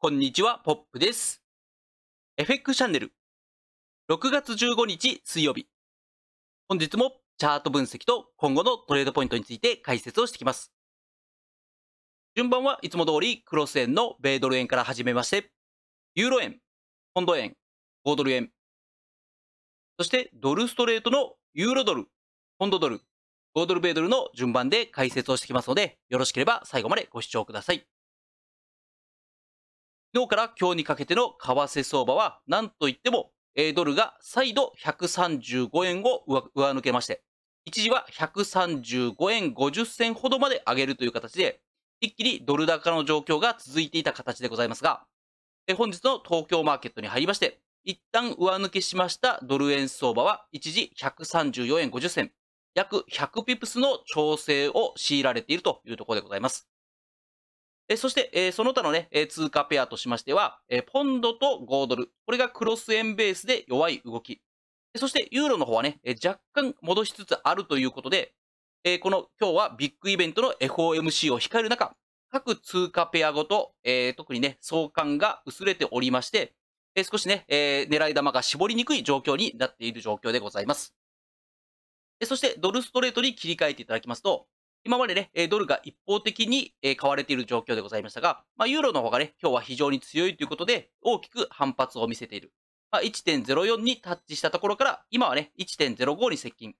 こんにちは、ポップです。エフェクチャンネル、6月15日水曜日。本日もチャート分析と今後のトレードポイントについて解説をしてきます。順番はいつも通りクロス円の米ドル円から始めまして、ユーロ円、ポンド円、5ドル円、そしてドルストレートのユーロドル、ポンドドル、5ドル米ドルの順番で解説をしてきますので、よろしければ最後までご視聴ください。昨日から今日にかけての為替相場は、なんといっても、ドルが再度135円を上抜けまして、一時は135円50銭ほどまで上げるという形で、一気にドル高の状況が続いていた形でございますが、本日の東京マーケットに入りまして、一旦上抜けしましたドル円相場は一時134円50銭、約100ピプスの調整を強いられているというところでございます。えそして、えその他のね、え通貨ペアとしましては、えポンドと5ドル。これがクロス円ベースで弱い動き。そして、ユーロの方はね、え若干戻しつつあるということで、えこの今日はビッグイベントの FOMC を控える中、各通貨ペアごと、えー、特にね、相関が薄れておりまして、え少しね、えー、狙い玉が絞りにくい状況になっている状況でございます。そして、ドルストレートに切り替えていただきますと、今までね、ドルが一方的に買われている状況でございましたが、まあ、ユーロの方がね、今日は非常に強いということで、大きく反発を見せている。まあ、1.04にタッチしたところから、今はね、1.05に接近。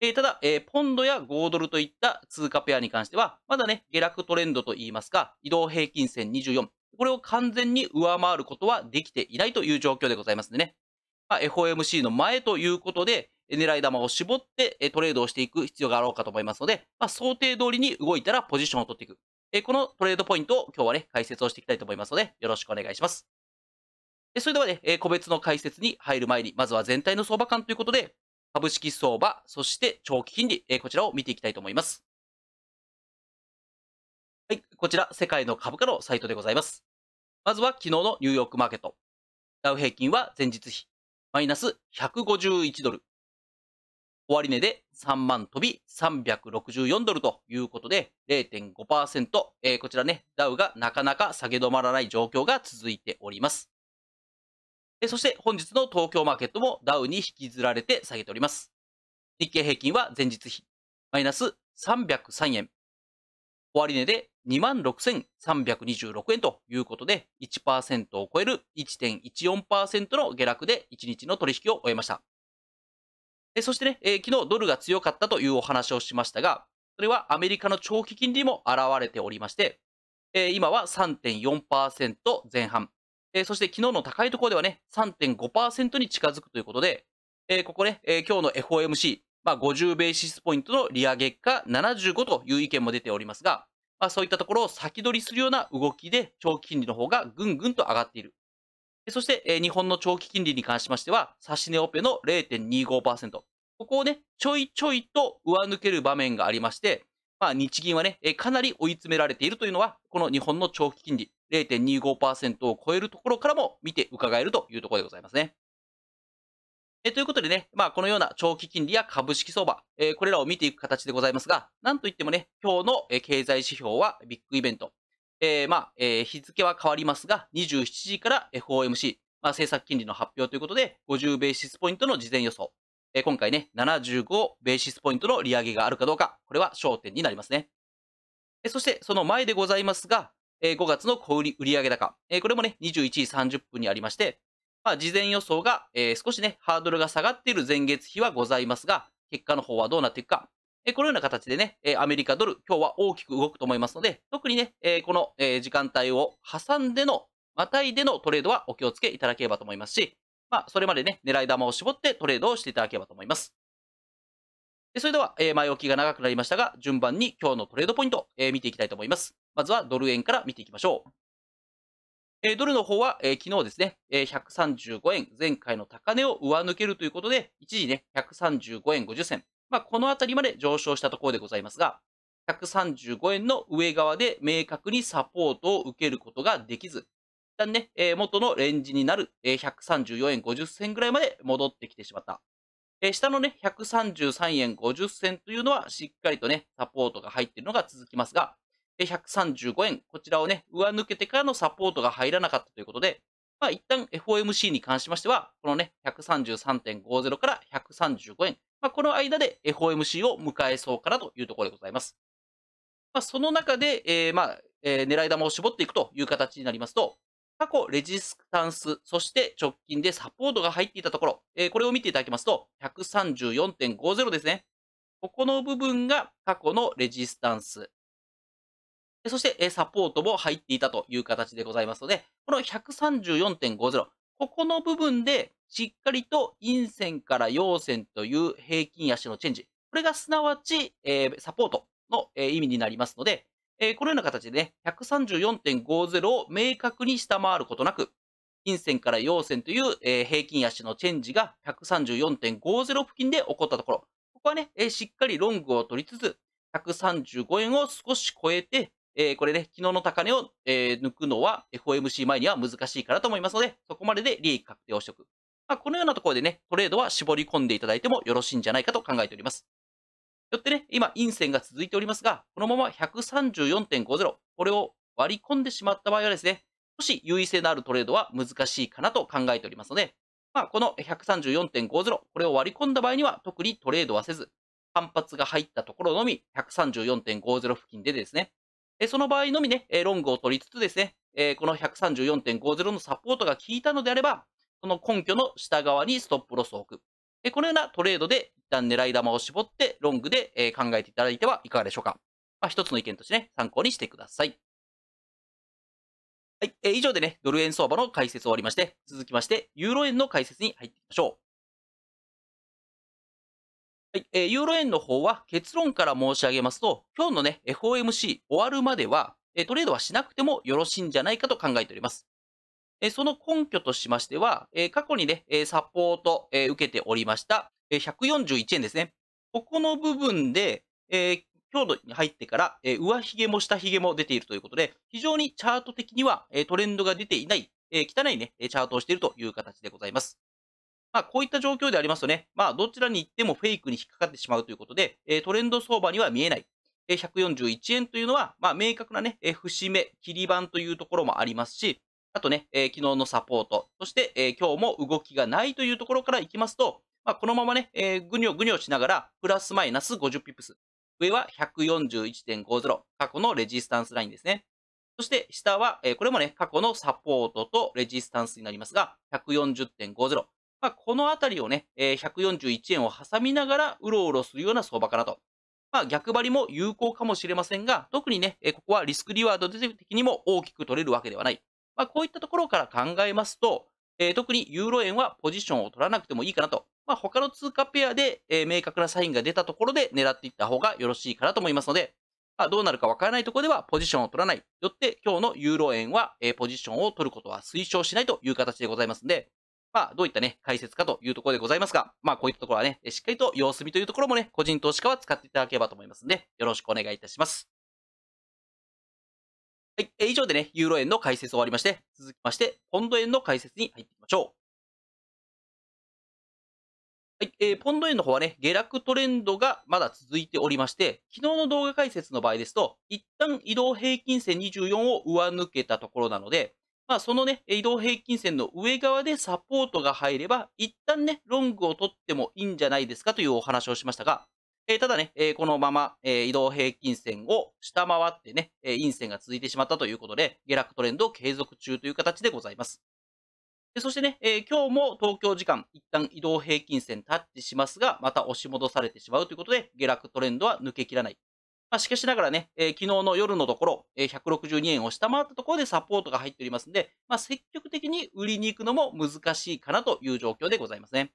えー、ただ、えー、ポンドや5ドルといった通貨ペアに関しては、まだね、下落トレンドといいますか、移動平均線24、これを完全に上回ることはできていないという状況でございますんでね。まあ、FOMC の前ということで、狙い球を絞って、えトレードをしていく必要があろうかと思いますので、まあ、想定通りに動いたらポジションを取っていく。えこのトレードポイントを今日はね、解説をしていきたいと思いますので、よろしくお願いします。それではね、え個別の解説に入る前に、まずは全体の相場感ということで、株式相場、そして長期金利、えこちらを見ていきたいと思います。はい、こちら、世界の株価のサイトでございます。まずは昨日のニューヨークマーケット。ダウ平均は前日比、マイナス151ドル。終値で3万飛び364ドルということで0.5%、えー、こちらね、ダウがなかなか下げ止まらない状況が続いております。そして本日の東京マーケットもダウに引きずられて下げております。日経平均は前日比マイナス303円。終値で26,326円ということで1%を超える1.14%の下落で1日の取引を終えました。そしてね、えー、昨日ドルが強かったというお話をしましたが、それはアメリカの長期金利も現れておりまして、えー、今は3.4%前半、えー、そして昨日の高いところではね、3.5%に近づくということで、えここね、え今日の FOMC、まあ、50ベーシスポイントの利上げか75という意見も出ておりますが、まあ、そういったところを先取りするような動きで長期金利の方がぐんぐんと上がっている。そして、日本の長期金利に関しましては、し値オペの0.25%。ここをね、ちょいちょいと上抜ける場面がありまして、まあ、日銀はね、かなり追い詰められているというのは、この日本の長期金利0.25%を超えるところからも見て伺えるというところでございますね。えということでね、まあ、このような長期金利や株式相場、えこれらを見ていく形でございますが、なんといってもね、今日の経済指標はビッグイベント、えー、まあ、えー、日付は変わりますが、27時から FOMC、まあ、政策金利の発表ということで、50ベーシスポイントの事前予想。えー、今回ね、75ベーシスポイントの利上げがあるかどうか、これは焦点になりますね。えー、そして、その前でございますが、えー、5月の小売売上高、えー、これもね、21時30分にありまして、まあ、事前予想が、えー、少しね、ハードルが下がっている前月比はございますが、結果の方はどうなっていくか。このような形でね、えアメリカドル、今日は大きく動くと思いますので、特にね、えこの、え時間帯を挟んでの、またいでのトレードはお気をつけいただければと思いますし、まあ、それまでね、狙い玉を絞ってトレードをしていただければと思います。でそれでは、え前置きが長くなりましたが、順番に今日のトレードポイント、え見ていきたいと思います。まずはドル円から見ていきましょう。えドルの方は、え昨日ですね、え135円、前回の高値を上抜けるということで、一時ね、135円50銭、まあ、この辺りまで上昇したところでございますが、135円の上側で明確にサポートを受けることができず、一旦ね、えー、元のレンジになる、えー、134円50銭ぐらいまで戻ってきてしまった。えー、下のね、133円50銭というのはしっかりとね、サポートが入っているのが続きますが、えー、135円、こちらをね、上抜けてからのサポートが入らなかったということで、まあ一旦 FOMC に関しましては、このね、133.50から135円、まあ、この間で FOMC を迎えそうかなというところでございます。まあ、その中で、えー、まあ、えー、狙い玉を絞っていくという形になりますと、過去レジスタンス、そして直近でサポートが入っていたところ、えー、これを見ていただきますと、134.50ですね。ここの部分が過去のレジスタンス。そして、サポートも入っていたという形でございますので、この134.50、ここの部分でしっかりと陰線から陽線という平均足のチェンジ。これがすなわち、えー、サポートの、えー、意味になりますので、えー、このような形でね、134.50を明確に下回ることなく、陰線から陽線という、えー、平均足のチェンジが134.50付近で起こったところ、ここはね、えー、しっかりロングを取りつつ、135円を少し超えて、えー、これね、昨日の高値を、えー、抜くのは FOMC 前には難しいからと思いますので、そこまでで利益確定をしておく。まあ、このようなところでね、トレードは絞り込んでいただいてもよろしいんじゃないかと考えております。よってね、今、陰線が続いておりますが、このまま134.50、これを割り込んでしまった場合はですね、少し優位性のあるトレードは難しいかなと考えておりますので、まあ、この134.50、これを割り込んだ場合には特にトレードはせず、反発が入ったところのみ134.50付近でですね、その場合のみね、ロングを取りつつですね、この134.50のサポートが効いたのであれば、その根拠の下側にストップロスを置く。このようなトレードで一旦狙い玉を絞ってロングで、え考えていただいてはいかがでしょうか。まあ、一つの意見としてね、参考にしてください。はい、えー、以上でね、ドル円相場の解説を終わりまして、続きまして、ユーロ円の解説に入っていきましょう。はい、えー、ユーロ円の方は結論から申し上げますと、今日のね、FOMC 終わるまでは、えー、トレードはしなくてもよろしいんじゃないかと考えております。えその根拠としましては、え過去にね、えサポート、え受けておりました、え141円ですね。ここの部分で、え強度に入ってから、え上髭も下髭も出ているということで、非常にチャート的には、えトレンドが出ていない、え汚いね、チャートをしているという形でございます。まあ、こういった状況でありますとね、まあ、どちらに行ってもフェイクに引っかかってしまうということで、えトレンド相場には見えない。141円というのは、まあ、明確なね、節目、切り板というところもありますし、あとね、えー、昨日のサポート、そして、えー、今日も動きがないというところからいきますと、まあ、このままね、えー、ぐにょぐにょしながら、プラスマイナス50ピップス。上は141.50、過去のレジスタンスラインですね。そして下は、えー、これもね、過去のサポートとレジスタンスになりますが、140.50。まあ、この辺りをね、えー、141円を挟みながら、うろうろするような相場かなと。まあ、逆張りも有効かもしれませんが、特にね、えー、ここはリスクリワード的にも大きく取れるわけではない。まあ、こういったところから考えますと、えー、特にユーロ円はポジションを取らなくてもいいかなと、まあ、他の通貨ペアで、えー、明確なサインが出たところで狙っていった方がよろしいかなと思いますので、まあ、どうなるかわからないところではポジションを取らない。よって、今日のユーロ円は、えー、ポジションを取ることは推奨しないという形でございますので、まあ、どういったね、解説かというところでございますが、まあ、こういったところはね、しっかりと様子見というところもね、個人投資家は使っていただければと思いますので、よろしくお願いいたします。はい、以上でね、ユーロ円の解説終わりまして、続きまして、ポンド円の解説に入っていきましょう。はいえー、ポンド円の方はね、下落トレンドがまだ続いておりまして、昨日の動画解説の場合ですと、一旦移動平均線24を上抜けたところなので、まあ、そのね、移動平均線の上側でサポートが入れば、一旦ね、ロングを取ってもいいんじゃないですかというお話をしましたが、えただね、えこのまま、え移動平均線を下回ってね、え陰線が続いてしまったということで、下落トレンドを継続中という形でございます。でそしてね、え今日も東京時間、一旦移動平均線タッチしますが、また押し戻されてしまうということで、下落トレンドは抜けきらない。まあ、しかしながらね、えー、昨日の夜のところ、えー、162円を下回ったところでサポートが入っておりますので、まあ、積極的に売りに行くのも難しいかなという状況でございますね。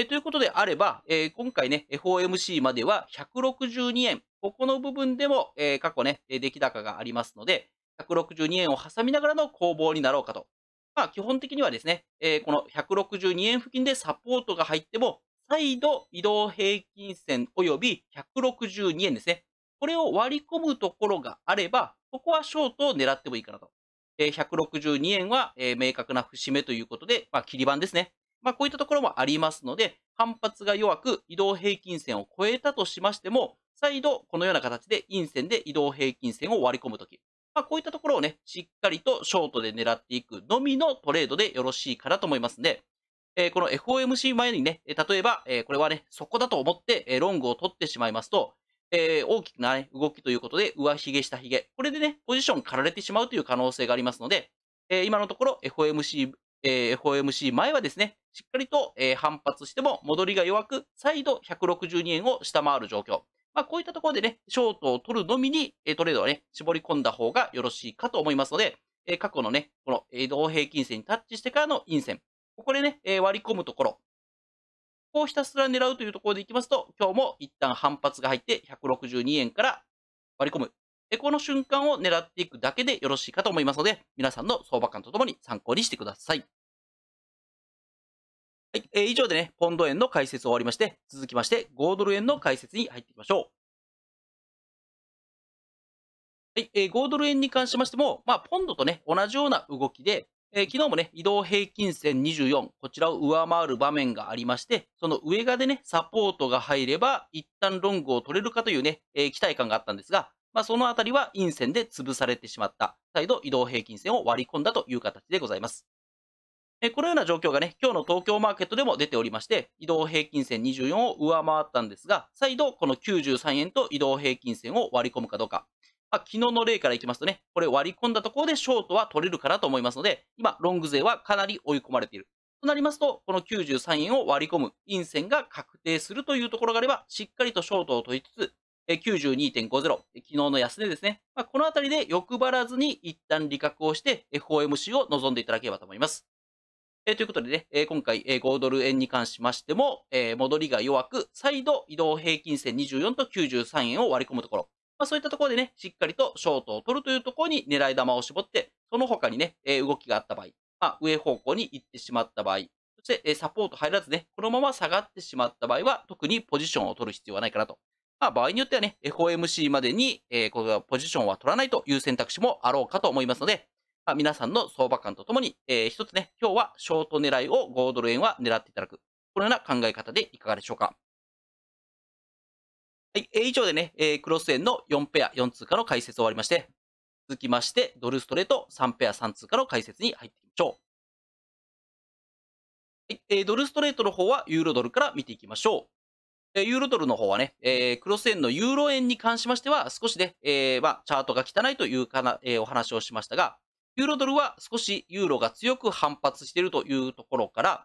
えということであれば、えー、今回ね、FOMC までは162円、ここの部分でも、えー、過去ね、出来高がありますので、162円を挟みながらの攻防になろうかと。まあ、基本的にはですね、えー、この162円付近でサポートが入っても、再度移動平均線及び162円ですね。これを割り込むところがあれば、ここはショートを狙ってもいいかなと。え162円は、え明確な節目ということで、まあ、切り番ですね。まあ、こういったところもありますので、反発が弱く移動平均線を超えたとしましても、再度このような形で陰線で移動平均線を割り込むとき、まあ、こういったところをね、しっかりとショートで狙っていくのみのトレードでよろしいかなと思いますので、えー、この FOMC 前にね、例えば、えー、これはね、そこだと思って、えー、ロングを取ってしまいますと、えー、大きな、ね、動きということで、上髭下髭、これでね、ポジションかられてしまうという可能性がありますので、えー、今のところ FOMC、えー、FOMC 前はですね、しっかりと、え反発しても戻りが弱く、再度162円を下回る状況。まあ、こういったところでね、ショートを取るのみに、えトレードはね、絞り込んだ方がよろしいかと思いますので、え過去のね、この移動平均線にタッチしてからの陰線、ここでね、え割り込むところ、こうひたすら狙うというところでいきますと、今日も一旦反発が入って162円から割り込む。で、この瞬間を狙っていくだけでよろしいかと思いますので、皆さんの相場感とともに参考にしてください。はい、えー、以上でね、ポンド円の解説を終わりまして、続きまして5ドル円の解説に入っていきましょう。はい、えー、5ドル円に関しましても、まあ、ポンドとね、同じような動きで、えー、昨日もね、移動平均線24、こちらを上回る場面がありまして、その上側でね、サポートが入れば、一旦ロングを取れるかというね、えー、期待感があったんですが、まあ、そのあたりは陰線で潰されてしまった。再度移動平均線を割り込んだという形でございます。このような状況がね、今日の東京マーケットでも出ておりまして、移動平均線24を上回ったんですが、再度この93円と移動平均線を割り込むかどうか。まあ、昨日の例からいきますとね、これ割り込んだところでショートは取れるかなと思いますので、今、ロング勢はかなり追い込まれている。となりますと、この93円を割り込む陰線が確定するというところがあれば、しっかりとショートを取りつつ、92.50、昨日の安値ですね。まあ、このあたりで欲張らずに一旦利確をして、FOMC を望んでいただければと思います。えー、ということでね、えー、今回、えー、5ドル円に関しましても、えー、戻りが弱く、再度移動平均線24と93円を割り込むところ。まあ、そういったところでね、しっかりとショートを取るというところに狙い玉を絞って、その他にね、え動きがあった場合、まあ、上方向に行ってしまった場合、そして、えサポート入らずね、このまま下がってしまった場合は、特にポジションを取る必要はないかなと。まあ、場合によってはね、FOMC までに、えこのポジションは取らないという選択肢もあろうかと思いますので、まあ、皆さんの相場感とともに、えー、一つね、今日はショート狙いを5ドル円は狙っていただく。このような考え方でいかがでしょうか。はい、えー、以上でね、えー、クロス円の4ペア4通貨の解説終わりまして、続きまして、ドルストレート3ペア3通貨の解説に入っていきましょう。はい、えー、ドルストレートの方はユーロドルから見ていきましょう。ユーロドルの方はね、えー、クロス円のユーロ円に関しましては、少しね、えー、まあ、チャートが汚いというかな、えー、お話をしましたが、ユーロドルは少しユーロが強く反発しているというところから、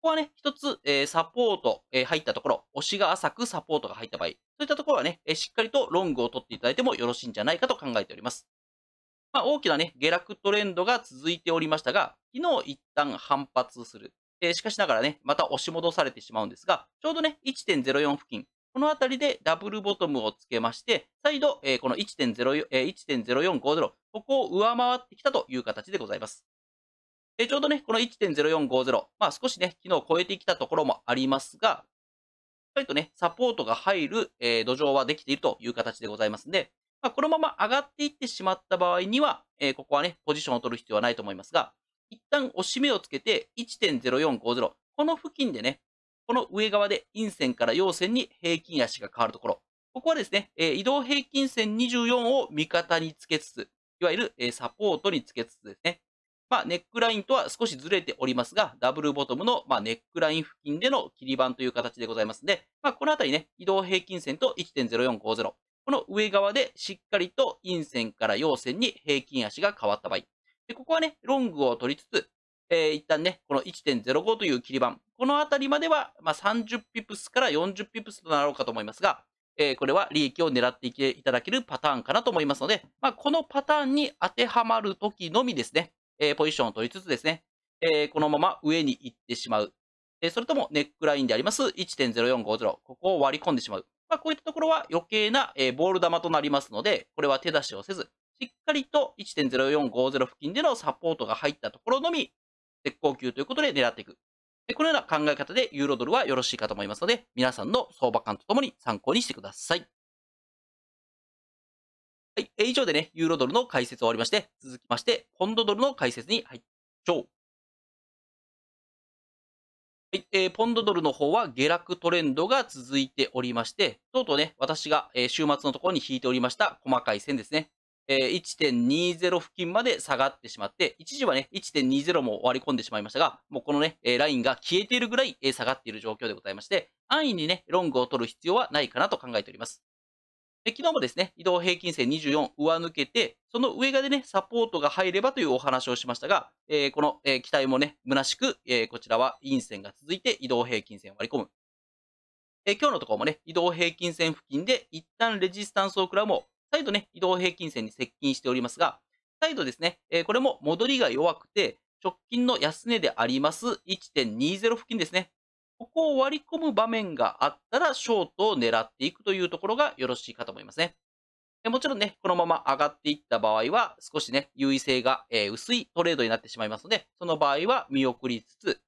ここはね、一つ、えー、サポート、えー、入ったところ、押しが浅くサポートが入った場合、そういったところはね、えー、しっかりとロングを取っていただいてもよろしいんじゃないかと考えております。まあ、大きなね、下落トレンドが続いておりましたが、昨日一旦反発する。えー、しかしながらね、また押し戻されてしまうんですが、ちょうどね、1.04付近、このあたりでダブルボトムをつけまして、再度、えー、この1.04、えー、1.0450、ここを上回ってきたという形でございます。えー、ちょうどね、この1.0450、まあ少しね、昨日超えてきたところもありますが、しっかりとね、サポートが入る、えー、土壌はできているという形でございますので、まあ、このまま上がっていってしまった場合には、えー、ここはね、ポジションを取る必要はないと思いますが、一旦押し目をつけて1.0450、この付近でね、この上側で陰線から陽線に平均足が変わるところ。ここはですね、え移動平均線24を味方につけつつ、いわゆる、えサポートにつけつつですね。まあ、ネックラインとは少しずれておりますが、ダブルボトムの、まあ、ネックライン付近での切り板という形でございますので、まあ、このあたりね、移動平均線と1.0450。この上側でしっかりと陰線から陽線に平均足が変わった場合。でここはね、ロングを取りつつ、えー、一旦ね、この1.05という切り板、このあたりまでは、まあ、30ピプスから40ピプスとなろうかと思いますが、えー、これは利益を狙っていただけるパターンかなと思いますので、まあ、このパターンに当てはまるときのみですね、えー、ポジションを取りつつですね、えー、このまま上に行ってしまう。えそれともネックラインであります1.0450、ここを割り込んでしまう。まあ、こういったところは余計な、えボール球となりますので、これは手出しをせず、しっかりと1.0450付近でのサポートが入ったところのみ、鉄鋼級ということで狙っていく。でこのような考え方でユーロドルはよろしいかと思いますので、皆さんの相場感とともに参考にしてください。はい、え以上でね、ユーロドルの解説終わりまして、続きまして、ポンドドルの解説に入りましょう。はいえー、ポンドドルの方は下落トレンドが続いておりまして、とうとうね、私が、え週末のところに引いておりました細かい線ですね。え1.20付近まで下がってしまって、一時はね、1.20も割り込んでしまいましたが、もうこのね、えラインが消えているぐらい、え下がっている状況でございまして、安易にね、ロングを取る必要はないかなと考えております。で昨日もですね、移動平均線24上抜けて、その上がでね、サポートが入ればというお話をしましたが、えー、この、えー、期待もね、虚しく、えー、こちらは陰線が続いて移動平均線を割り込む。え今日のところもね、移動平均線付近で一旦レジスタンスを食らうも、再度ね、移動平均線に接近しておりますが、再度ですね、えー、これも戻りが弱くて、直近の安値であります1.20付近ですね。ここを割り込む場面があったら、ショートを狙っていくというところがよろしいかと思いますね。もちろんね、このまま上がっていった場合は、少しね、優位性が、薄いトレードになってしまいますので、その場合は見送りつつ、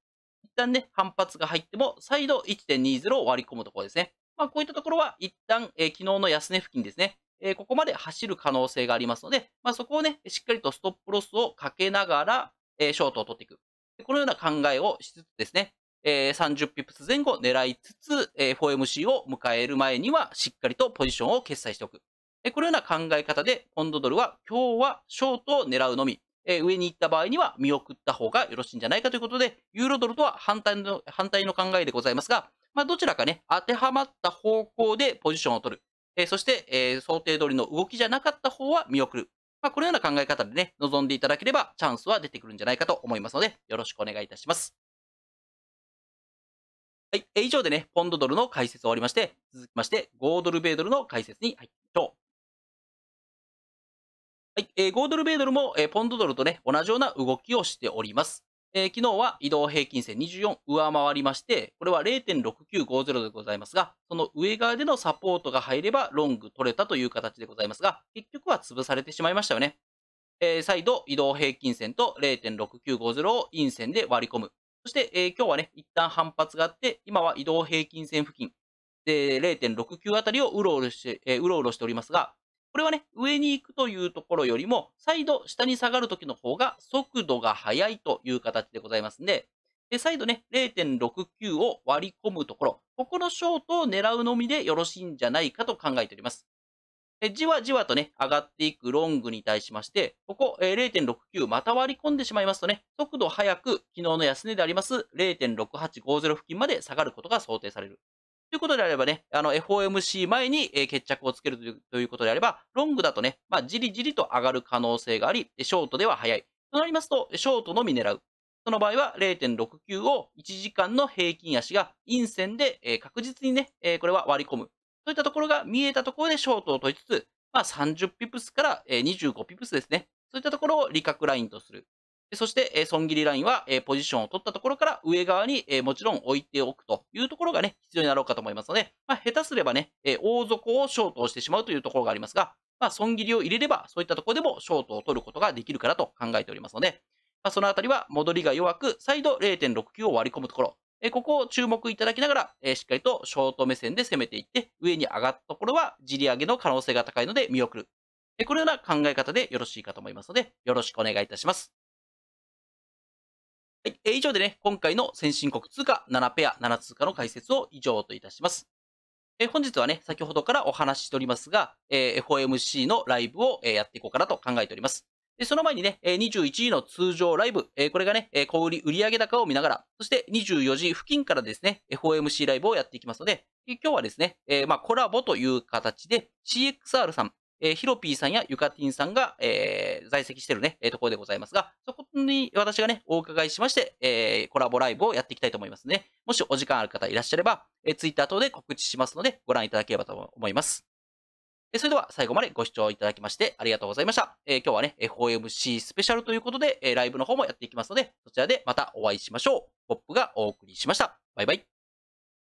一旦ね、反発が入っても、再度1.20を割り込むところですね。まあ、こういったところは、一旦、え昨日の安値付近ですね、えここまで走る可能性がありますので、まあ、そこをね、しっかりとストップロスをかけながら、えショートを取っていく。このような考えをしつつですね、え30ピプス前後狙いつつ、え 4MC を迎える前にはしっかりとポジションを決済しておく。えこのような考え方で、ポンドドルは今日はショートを狙うのみ、え上に行った場合には見送った方がよろしいんじゃないかということで、ユーロドルとは反対の反対の考えでございますが、まあ、どちらかね、当てはまった方向でポジションを取る。えー、そして、えー、想定通りの動きじゃなかった方は見送る。まあ、このような考え方でね、臨んでいただければチャンスは出てくるんじゃないかと思いますので、よろしくお願いいたします。はい、え以上でね、ポンドドルの解説終わりまして、続きまして、5ドル米ドルの解説に入ってみましょう。はい、えー、5ドル米ドルも、えポンドドルとね、同じような動きをしております。えー、昨日は移動平均線24上回りまして、これは0.6950でございますが、その上側でのサポートが入ればロング取れたという形でございますが、結局は潰されてしまいましたよね。えー、再度移動平均線と0.6950を陰線で割り込む。そして、えー、今日はね、一旦反発があって、今は移動平均線付近で0.69あたりをうろうろして、えー、うろうろしておりますが、これはね、上に行くというところよりも、再度下に下がるときの方が速度が速いという形でございますんで、で再度ね、0.69を割り込むところ、ここのショートを狙うのみでよろしいんじゃないかと考えております。じわじわとね、上がっていくロングに対しまして、ここ0.69また割り込んでしまいますとね、速度早く昨日の安値であります0.6850付近まで下がることが想定される。ということであればね、あの FOMC 前に決着をつけるということであれば、ロングだとね、まあ、じりじりと上がる可能性があり、ショートでは早い。となりますと、ショートのみ狙う。その場合は0.69を1時間の平均足が陰線で確実にね、これは割り込む。そういったところが見えたところでショートを取りつつ、まあ、30ピプスから25ピプスですね。そういったところを利確ラインとする。そして、え損切りラインは、えポジションを取ったところから上側に、えもちろん置いておくというところがね、必要になろうかと思いますので、まあ、下手すればね、え大底をショートをしてしまうというところがありますが、まあ、損切りを入れれば、そういったところでもショートを取ることができるからと考えておりますので、まあ、そのあたりは戻りが弱く、再度0.69を割り込むところ、えここを注目いただきながら、えしっかりとショート目線で攻めていって、上に上がったところは、じり上げの可能性が高いので見送る。このような考え方でよろしいかと思いますので、よろしくお願いいたします。はい、以上でね、今回の先進国通貨7ペア7通貨の解説を以上といたします。え本日はね、先ほどからお話ししておりますが、え FOMC のライブを、えやっていこうかなと考えております。で、その前にね、21時の通常ライブ、これがね、小売売上高を見ながら、そして24時付近からですね、FOMC ライブをやっていきますので、今日はですね、まあ、コラボという形で CXR さん、えー、ヒロピーさんやユカティンさんが、えー、在籍してるね、えー、ところでございますが、そこに私がね、お伺いしまして、えー、コラボライブをやっていきたいと思いますね。もしお時間ある方いらっしゃれば、えー、t w i t 等で告知しますので、ご覧いただければと思います。えー、それでは最後までご視聴いただきましてありがとうございました。えー、今日はね、FOMC スペシャルということで、えー、ライブの方もやっていきますので、そちらでまたお会いしましょう。ポップがお送りしました。バイバイ。